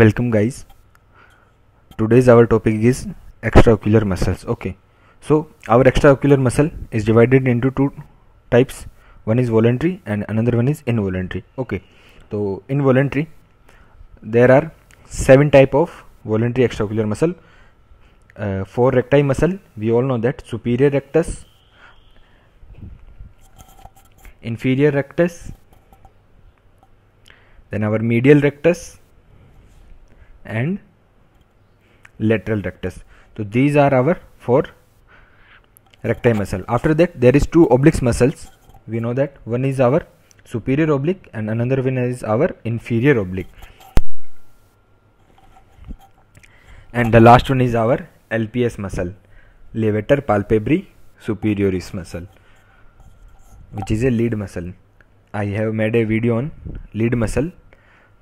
welcome guys today's our topic is extraocular muscles okay so our extraocular muscle is divided into two types one is voluntary and another one is involuntary okay so involuntary there are seven type of voluntary extraocular muscle uh, for recti muscle we all know that superior rectus inferior rectus then our medial rectus and lateral rectus so these are our four recti muscle after that there is two oblique muscles we know that one is our superior oblique and another one is our inferior oblique and the last one is our LPS muscle levator palpebrae superioris muscle which is a lead muscle I have made a video on lead muscle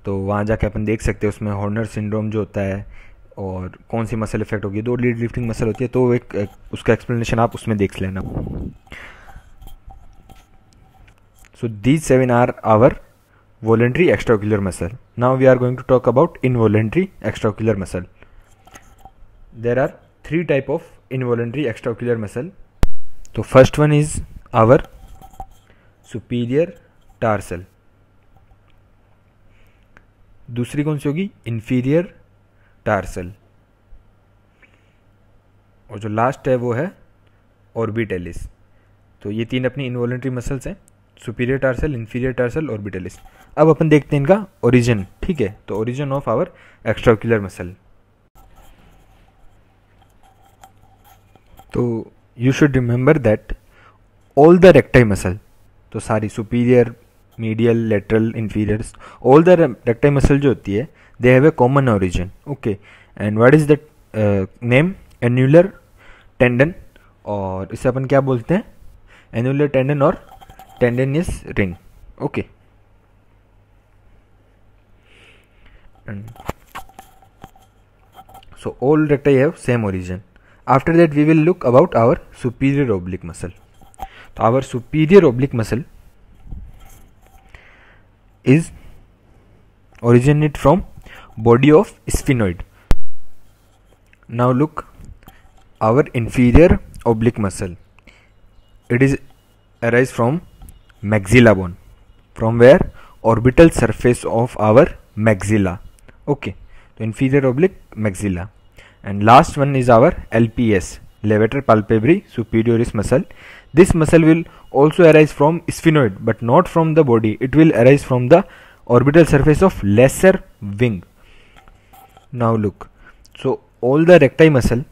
तो वहाँ जाके अपन देख सकते हैं उसमें Horner syndrome जो होता है और कौन सी मसल इफेक्ट होगी दो लीड लिफ्टिंग मसल होती है तो एक उसका एक्सप्लेनेशन आप उसमें देख लेना so these seven are our voluntary extraocular muscle now we are going to talk about involuntary extraocular muscle there are three type of involuntary extraocular muscle तो first one is our superior tarsal दूसरी कौन सी होगी inferior tarsal और जो last है वो है ऑर्बिटेलिस तो ये तीन अपनी इन्वॉलेंट्री मसल्स हैं superior tarsal inferior tarsal orbitalis अब अपन देखते हैं इनका ओरिजिन ठीक है तो origin of our extraocular muscle तो you should remember that all the recti muscle तो सारी superior medial lateral inferiors all the recti muscle जो होती है they have a common origin okay and what is the name annular tendon और इसे अपन क्या बोलते हैं एन्यूलर टेंडन और tendinosus ring okay so all recti have same origin after that we will look about our superior oblique muscle तो our superior oblique muscle is originate from body of sphenoid. Now look our inferior oblique muscle. It is arise from maxilla bone. From where? Orbital surface of our maxilla. Okay. inferior oblique maxilla. And last one is our LPS levator palpebrae superioris muscle. This muscle will also arise from sphenoid but not from the body. It will arise from the orbital surface of lesser wing. Now look. So all the recti muscle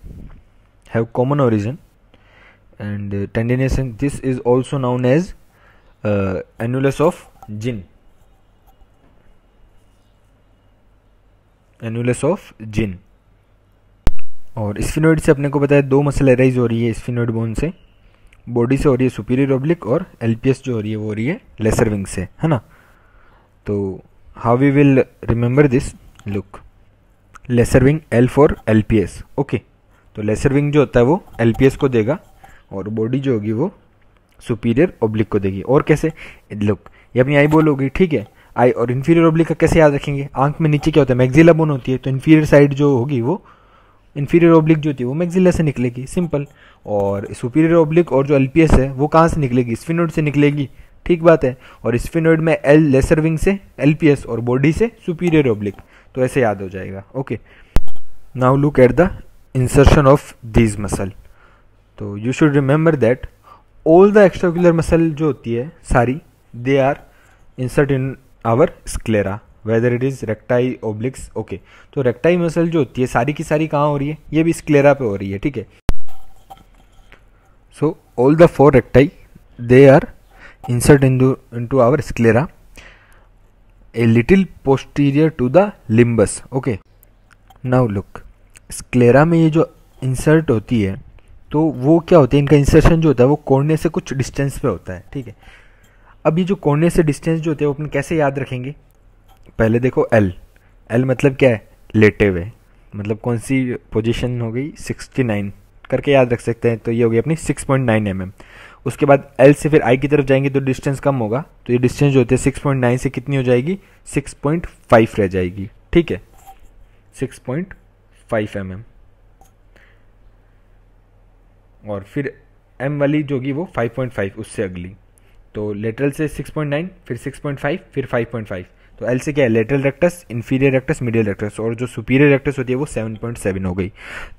have common origin and uh, tendinous and this is also known as uh, annulus of gin. Annulus of gin. और sphenoid से अपने को बताया दो दो arise हो रही है स्फिनोइड बोन से बॉडी से हो रही है सुपीरियर ओब्लिक और एल जो हो रही है वो हो रही है लेसर विंग से है ना तो how we will remember this look lesser wing L for L okay तो लेसर विंग जो होता है वो एल को देगा और बॉडी जो होगी वो सुपीरियर ओब्लिक को देगी और कैसे लुक ये अपनी आई बोल होगी ठीक है आई और इन्फीरियर ओब्लिक का कैसे याद रखेंगे आंख में नीचे क्या होता है मैग्जिला बोन होती है तो इन्फीरियर साइड जो होगी वो इन्फीरियर ओब्लिक जो थी वो मैगजिला से निकलेगी सिंपल और सुपीरियर ओब्लिक और जो एल है वो कहाँ से निकलेगी स्फिनोइड से निकलेगी ठीक बात है और स्फिनोइड में एल लेसर विंग से एल और बॉडी से सुपीरियर ओब्लिक तो ऐसे याद हो जाएगा okay now look at the insertion of these muscle तो you should remember that all the extraocular muscle जो होती है सारी they are insert in our sclera whether it is recti obliques okay तो रेक्टाई मसल जो होती है सारी की सारी कहाँ हो रही है ये भी स्क्लेरा पे हो रही है ठीक है so all the four recti they are insert into our sclera a little posterior to the limbus okay now look sclera में ये जो इंसर्ट होती है तो वो क्या होती है इनका इंसर्शन जो होता है वो कोने से कुछ डिस्टेंस पे होता है ठीक है अब ये जो कोने से डिस्टेंस जो होते हैं वो अपन कैसे याद रखेंगे पहले देखो एल एल मतलब क्या है लेटे हुए मतलब कौन सी पोजीशन हो गई 69 करके याद रख सकते हैं तो ये हो गई अपनी 6.9 पॉइंट mm. उसके बाद एल से फिर आई की तरफ जाएंगे तो डिस्टेंस कम होगा तो ये डिस्टेंस जो होती है 6.9 से कितनी हो जाएगी 6.5 रह जाएगी ठीक है 6.5 पॉइंट mm. और फिर एम वाली जो होगी वो 5.5 उससे अगली तो लेटरल से 6.9 फिर 6.5 फिर 5.5 तो एल से क्या है lateral rectus inferior rectus medial rectus और जो सुपीरियर रेक्टस होती है वो 7.7 हो गई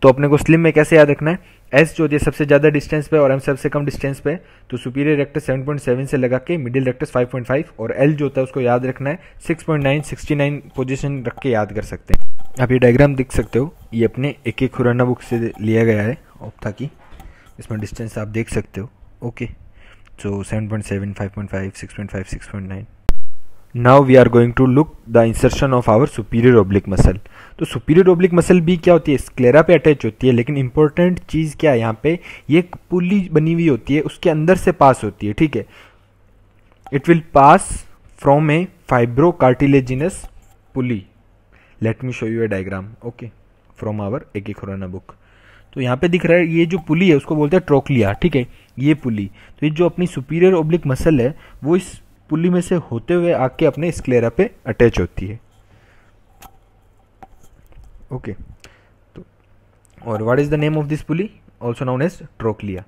तो अपने को स्लिम में कैसे याद रखना है एस जो होती है सबसे ज़्यादा डिस्टेंस पे और एम सबसे कम डिस्टेंस पे तो सुपीरियर रेक्टस 7.7 से लगा के मिडिल रेक्टस 5.5 और एल जो होता है उसको याद रखना है सिक्सटी नाइन पोजिशन रख के याद कर सकते हैं आप ये डायग्राम देख सकते हो ये अपने एक एक खुराना बुक से लिया गया है कि इसमें डिस्टेंस आप देख सकते हो okay so seven point seven five point five six point five six point nine now we are going to look the insertion of our superior oblique muscle तो सुपीरियर ओब्लिक मसल भी क्या होती है sclera पे attach होती है लेकिन important चीज़ क्या है यहाँ पे ये एक पुली बनी हुई होती है उसके अंदर से पास होती है ठीक है it will pass from a fibrocartilaginous pulley let me show you a diagram okay from our A K Khurana book तो यहाँ पे दिख रहा है ये जो पुली है उसको बोलते हैं ट्रोकलिया ठीक है ये पुली तो ये जो अपनी सुपीरियर ओब्लिक मसल है वो इस पुली में से होते हुए आके अपने स्क्लेरा पे अटैच होती है ओके तो और what is the name of this pulley also known as trochlea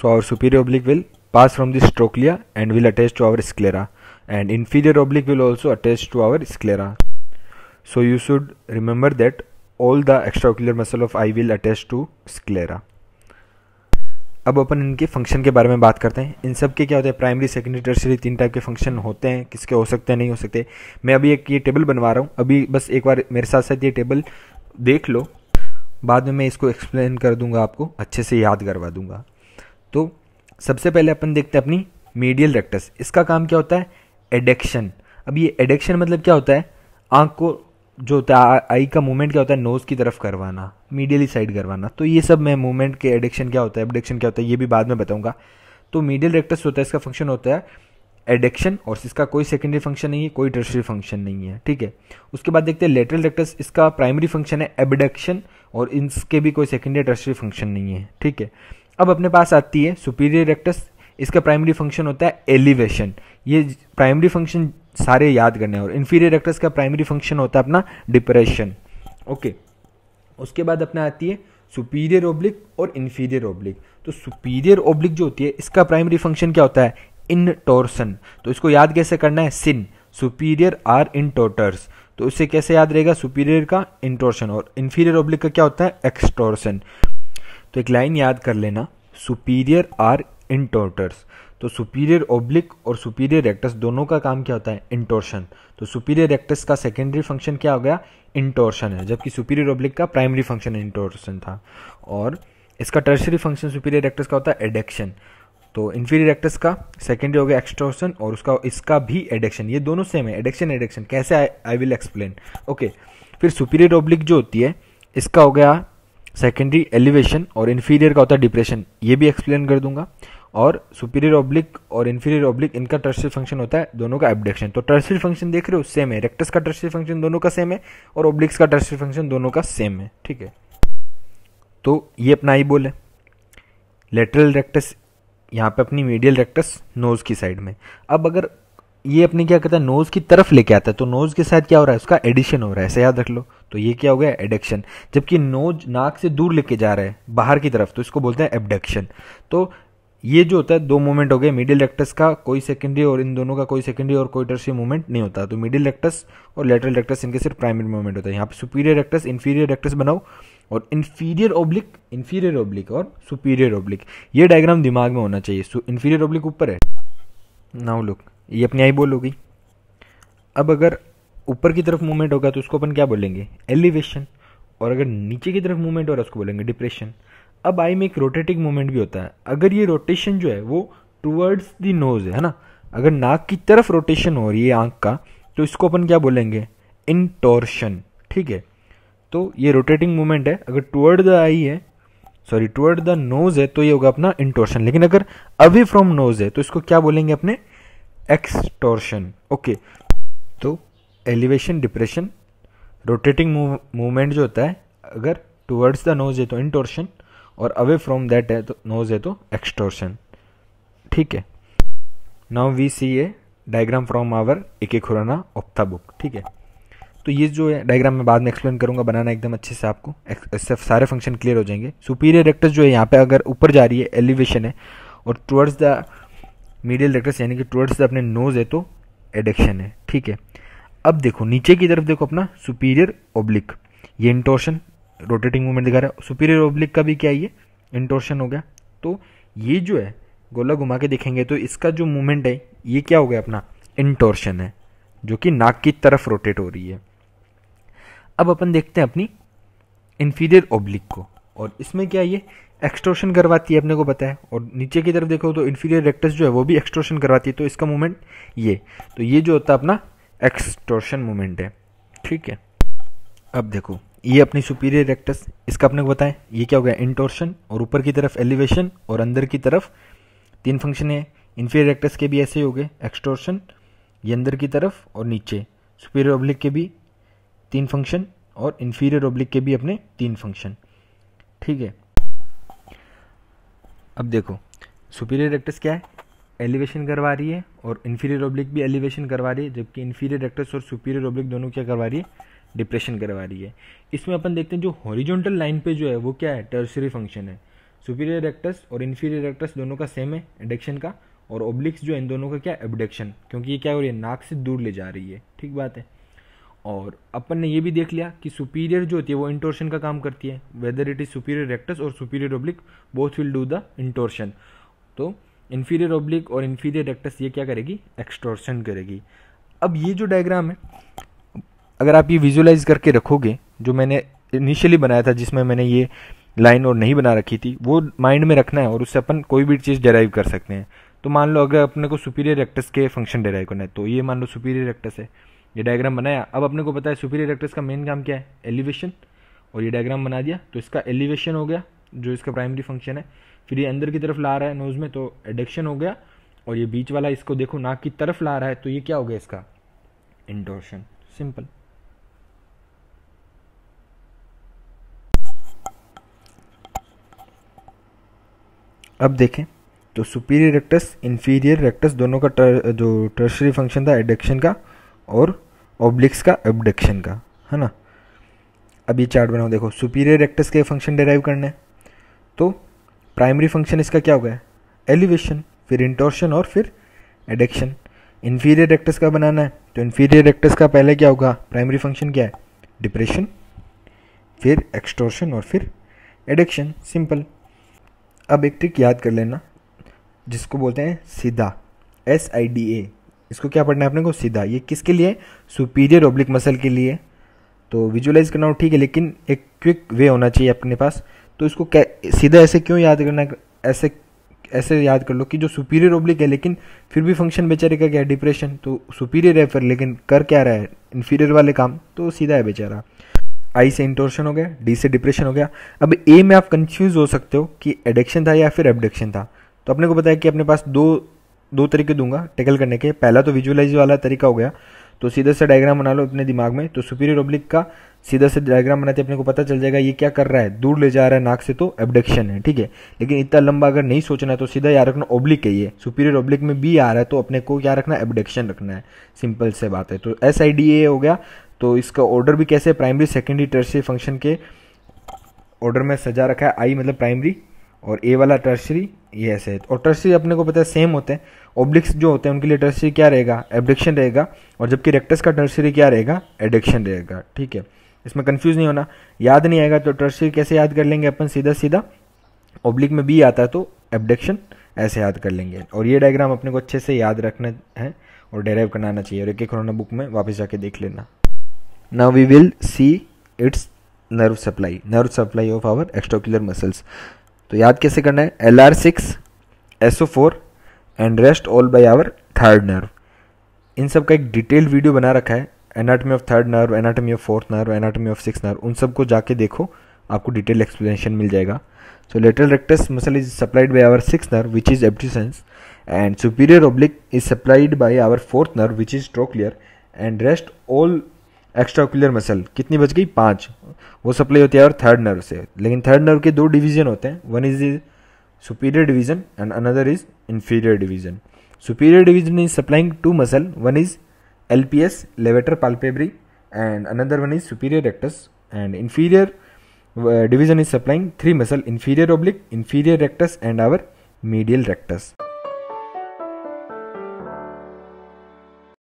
so our superior oblique will pass from this trochlea and will attach to our sclera and inferior oblique will also attach to our sclera so you should remember that all the extraocular muscle of eye will attach to sclera अब अपन इनके function के बारे में बात करते हैं इन सब के क्या होते हैं प्राइमरी सेकेंडरी टर्सरी तीन टाइप के फंक्शन होते हैं किसके हो सकते हैं नहीं हो सकते मैं अभी एक ये टेबल बनवा रहा हूँ अभी बस एक बार मेरे साथ साथ ये टेबल देख लो बाद में मैं इसको एक्सप्लेन कर दूंगा आपको अच्छे से याद करवा दूंगा तो सबसे पहले अपन देखते हैं अपनी मीडियल रेक्टस इसका काम क्या होता है एडेक्शन अब ये एडेक्शन मतलब क्या होता है आँख को जो होता है आई का मूवमेंट क्या होता है नोज़ की तरफ करवाना मीडियली साइड करवाना तो ये सब मैं मूवमेंट के एडिक्शन क्या होता है एडिक्शन क्या होता है ये भी बाद में बताऊंगा तो मीडियल रेक्टस होता है इसका फंक्शन होता है एडिक्शन और इसका कोई सेकेंडरी फंक्शन नहीं है कोई टर्शरी फंक्शन नहीं है ठीक है उसके बाद देखते हैं लेटरल रेक्टस इसका प्राइमरी फंक्शन है एबडक्शन और इसके भी कोई सेकेंडरी टर्शरी फंक्शन नहीं है ठीक है अब अपने पास आती है सुपीरियर रेक्टस इसका प्राइमरी फंक्शन होता है एलिवेशन ये प्राइमरी फंक्शन सारे याद करने और इन्फीरियर रेक्टस का प्राइमरी फंक्शन होता है अपना डिप्रेशन ओके उसके बाद अपना आती है सुपीरियर ओब्लिक और इन्फीरियर ओब्लिक तो सुपीरियर ओब्लिक जो होती है इसका प्राइमरी फंक्शन क्या होता है इन टोर्सन तो इसको याद कैसे करना है सिन सुपीरियर आर इन टोटर्स तो उसे कैसे याद रहेगा सुपीरियर का इंटोर्शन और इन्फीरियर ओब्लिक का क्या होता है एक्सटोर्सन तो एक लाइन याद कर लेना सुपीरियर आर इन टोटर्स तो सुपीरियर ओब्लिक और सुपीरियर रेक्टस दोनों का काम क्या होता है इंटोर्शन तो सुपीरियर रेक्टस का सेकेंडरी फंक्शन क्या हो गया इंटोर्शन है जबकि सुपीरियर ओब्लिक का प्राइमरी फंक्शन इंटोर्शन था और इसका टर्सरी फंक्शन सुपीरियर रेक्टस का होता है एडेक्शन तो इन्फीरियर रेक्टस का सेकेंडरी हो गया एक्सटोर्शन और उसका इसका भी एडेक्शन ये दोनों सेम है एडेक्शन एडेक्शन कैसे आई विल एक्सप्लेन ओके फिर सुपीरियर ओब्लिक जो होती है इसका हो गया सेकेंडरी एलिवेशन और इन्फीरियर का होता है डिप्रेशन ये भी एक्सप्लेन कर दूंगा और सुपीरियर ऑब्लिक और इन्फीरियर ऑब्लिक इनका टर्सिल फंक्शन होता है दोनों का एबडक्शन तो टर्सिल फंक्शन देख रहे हो सेम है रेक्टस का टर्सिल फंक्शन दोनों का सेम है और ऑब्लिक्स का टर्सिल फंक्शन दोनों का सेम है ठीक है तो ये अपना आई बोल है लेटरल रेक्टस यहाँ पे अपनी मीडियल रेक्टस नोज़ की साइड में अब अगर ये अपने क्या करता है नोज़ की तरफ लेके आता है तो नोज़ के साथ क्या हो रहा है उसका एडिशन हो रहा है ऐसे याद रख लो तो ये क्या हो गया एडक्शन जबकि नोज नाक से दूर लेके जा रहा है बाहर की तरफ तो इसको बोलते हैं एबडक्शन तो ये जो होता है दो मूवमेंट हो गए मिडिल रेक्टस का कोई सेकेंडरी और इन दोनों का कोई सेकेंडरी और कोई टर्सरी मूवमेंट नहीं होता तो मिडिल रेक्टस और लेटरल रेक्टस इनके सिर्फ प्राइमरी मूवमेंट होता है यहाँ पे सुपीरियर रेक्टस इन्फीरियर रेक्टस बनाओ और इन्फीरियर ओब्लिक इन्फीरियर ओब्लिक और सुपीरियर ओब्लिक ये डायग्राम दिमाग में होना चाहिए इन्फीरियर ओब्लिक ऊपर है नाउ लुक ये अपनी आई बोल होगी अब अगर ऊपर की तरफ मूवमेंट होगा तो उसको अपन क्या बोलेंगे एलिवेशन और अगर नीचे की तरफ मूवमेंट हो रहा है उसको बोलेंगे डिप्रेशन अब आई में एक रोटेटिंग मूवमेंट भी होता है अगर ये रोटेशन जो है वो टूवर्ड्स द नोज़ है ना अगर नाक की तरफ रोटेशन हो रही है आँख का तो इसको अपन क्या बोलेंगे इंटोर्शन ठीक है तो ये रोटेटिंग मूवमेंट है अगर टूअर्ड द आई है सॉरी टूअर्ड द नोज है तो ये होगा अपना इंटोर्शन लेकिन अगर अवे फ्रॉम नोज है तो इसको क्या बोलेंगे अपने एक्सटोर्शन ओके तो एलिवेशन डिप्रेशन रोटेटिंग मूवमेंट जो होता है अगर टूवर्ड्स द नोज है तो इंटोर्शन और अवे फ्रॉम दैट है तो नोज है तो एक्सटोर्शन ठीक है now we see a diagram from our A K Khurana ophtha book ठीक है तो ये जो है डायग्राम मैं बाद में एक्सप्लेन करूंगा बनाना एकदम अच्छे से आपको इससे सारे फंक्शन क्लियर हो जाएंगे सुपीरियर रेक्टस जो है यहाँ पे अगर ऊपर जा रही है एलिवेशन है और टुवर्ड्स द मीडियल रेक्टस यानी कि टुवर्ड्स द अपने नोज है तो एडिक्शन है ठीक है अब देखो नीचे की तरफ देखो अपना सुपीरियर ओब्लिक ये इंटोर्शन रोटेटिंग मूवमेंट दिखा रहा है सुपीरियर ओब्लिक का भी क्या ये इंटोर्शन हो गया तो ये जो है गोला घुमा के देखेंगे तो इसका जो मूवमेंट है ये क्या हो गया अपना इंटोर्शन है जो कि नाक की तरफ रोटेट हो रही है अब अपन देखते हैं अपनी इन्फीरियर ओब्लिक को और इसमें क्या ये एक्सट्रोशन करवाती है अपने को पता है और नीचे की तरफ देखो तो इन्फीरियर रेक्टस जो है वो भी एक्सट्रोशन करवाती है तो इसका मूवमेंट ये तो ये जो होता है अपना एक्सट्रोशन मूवमेंट है ठीक है अब देखो ये अपनी सुपीरियर रेक्टस इसका अपने को बताएं ये क्या हो गया इंटोर्शन और ऊपर की तरफ एलिवेशन और अंदर की तरफ तीन फंक्शन है इन्फीरियर रेक्टस के भी ऐसे ही हो गए एक्सटोर्शन ये अंदर की तरफ और नीचे सुपीरियर ओब्लिक के भी तीन फंक्शन और इन्फीरियर ओब्लिक के भी अपने तीन फंक्शन ठीक है अब देखो सुपीरियर रेक्टस क्या है एलिवेशन करवा रही है और इन्फीरियर ओब्लिक भी एलिवेशन करवा रही है जबकि इन्फीरियर रेक्टस और सुपीरियर ओब्लिक दोनों क्या करवा रही है डिप्रेशन करवा रही है इसमें अपन देखते हैं जो हॉरिजॉन्टल लाइन पे जो है वो क्या है टर्सरी फंक्शन है सुपीरियर रेक्टस और इन्फीरियर रेक्टस दोनों का सेम है एडिक्शन का और ओब्लिक्स जो है इन दोनों का क्या एबडक्शन क्योंकि ये क्या हो रही है नाक से दूर ले जा रही है ठीक बात है और अपन ने ये भी देख लिया कि सुपीरियर जो होती है वो इंटोर्शन का काम करती है whether it is superior rectus और superior oblique both will do the intorsion तो इन्फीरियर ओब्लिक और इन्फीरियर रेक्टस ये क्या करेगी एक्सटोर्शन करेगी अब ये जो डायग्राम है अगर आप ये विजुलाइज करके रखोगे जो मैंने इनिशियली बनाया था जिसमें मैंने ये लाइन और नहीं बना रखी थी वो माइंड में रखना है और उससे अपन कोई भी चीज़ डेराइव कर सकते हैं तो मान लो अगर अपने को सुपीरियर रेक्टस के फंक्शन डेराइव करना है तो ये मान लो सुपीरियर रेक्टस है ये डायग्राम बनाया अब अपने को पता है सुपीरियर रेक्टस का मेन काम क्या है एलिवेशन और ये डायग्राम बना दिया तो इसका एलिवेशन हो गया जो इसका प्राइमरी फंक्शन है फिर ये अंदर की तरफ ला रहा है नोज़ में तो एडिक्शन हो गया और ये बीच वाला इसको देखो नाक की तरफ ला रहा है तो ये क्या हो गया इसका इंटोशन सिंपल अब देखें तो सुपीरियर रेक्टस इन्फीरियर रेक्टस दोनों का टर, जो टर्शरी फंक्शन था एडक्शन का और ऑब्लिक्स का एबडक्शन का है ना अब ये चार्ट बनाओ देखो सुपीरियर रेक्टस के फंक्शन डेराइव करने हैं तो प्राइमरी फंक्शन इसका क्या हो गया एलिवेशन फिर इंटोर्शन और फिर एडक्शन इन्फीरियर रेक्टस का बनाना है तो इन्फीरियर रेक्टस का पहले क्या होगा प्राइमरी फंक्शन क्या है डिप्रेशन फिर एक्सटोर्शन और फिर एडिक्शन सिंपल अब एक ट्रिक याद कर लेना जिसको बोलते हैं सीधा एस आई डी ए इसको क्या पढ़ना है अपने को सीधा ये किसके लिए सुपीरियर ओब्लिक मसल के लिए तो विजुअलाइज करना हो ठीक है लेकिन एक क्विक वे होना चाहिए अपने पास तो इसको कै सीधा ऐसे क्यों याद करना ऐसे ऐसे याद कर लो कि जो सुपीरियर ओब्लिक है लेकिन फिर भी फंक्शन बेचारे का क्या है डिप्रेशन तो सुपीरियर है फिर लेकिन कर क्या रहा है इन्फीरियर वाले काम तो सीधा है बेचारा आई से इंटोर्शन हो गया डी से डिप्रेशन हो गया अब ए में आप कंफ्यूज हो सकते हो कि एडिक्शन था या फिर एबडिक्शन था तो अपने को बताया कि अपने पास दो दो तरीके दूंगा टैकल करने के पहला तो विजुअलाइज वाला तरीका हो गया तो सीधा सा डायग्राम बना लो अपने दिमाग में तो सुपीरियर ओब्लिक का सीधा से डायग्राम बनाते अपने को पता चल जाएगा ये क्या कर रहा है दूर ले जा रहा है नाक से तो एबडक्शन है ठीक है लेकिन इतना लंबा अगर नहीं सोचना है तो सीधा यहाँ रखना ओब्लिक है ये सुपीरियर ओब्लिक में बी आ रहा है तो अपने को क्या रखना है एबडक्शन रखना है सिंपल से बात है तो एस आई डी ए हो गया तो इसका ऑर्डर भी कैसे प्राइमरी सेकेंडरी टर्सरी फंक्शन के ऑर्डर में सजा रखा है आई मतलब प्राइमरी और ए वाला टर्सरी ये ऐसे है और टर्सरी अपने को पता है सेम होते हैं ऑब्लिक्स जो होते हैं उनके लिए टर्सरी क्या रहेगा एबडिक्शन रहेगा और जबकि रेक्टस का टर्सरी क्या रहेगा एडिक्शन रहेगा ठीक है इसमें कन्फ्यूज़ नहीं होना याद नहीं आएगा तो टर्सरी कैसे याद कर लेंगे अपन सीधा सीधा ऑब्लिक में बी आता है तो एबडक्शन ऐसे याद कर लेंगे और ये डायग्राम अपने को अच्छे से याद रखना है और डेराइव करना आना चाहिए और एक एक बुक में वापस जाके देख लेना now we will see its nerve supply nerve supply of our extraocular muscles तो याद कैसे करना है L R six S O four and rest all by our third nerve इन सब का एक डिटेल वीडियो बना रखा है anatomy of third nerve anatomy of fourth nerve anatomy of six nerve उन सबको जाके देखो आपको डिटेल एक्सप्लेनेशन मिल जाएगा so lateral rectus muscle is supplied by our six nerve which is abducens and superior oblique is supplied by our fourth nerve which is trochlear and rest all extraocular muscle कितनी बच गई पाँच वो supply होती है और third nerve से लेकिन थर्ड नर्व के दो डिवीजन होते हैं one is is superior division and another is inferior division superior division is supplying to muscle one is L P S levator palpebrae and another one is superior rectus and inferior division is supplying three muscle inferior oblique inferior rectus and our medial rectus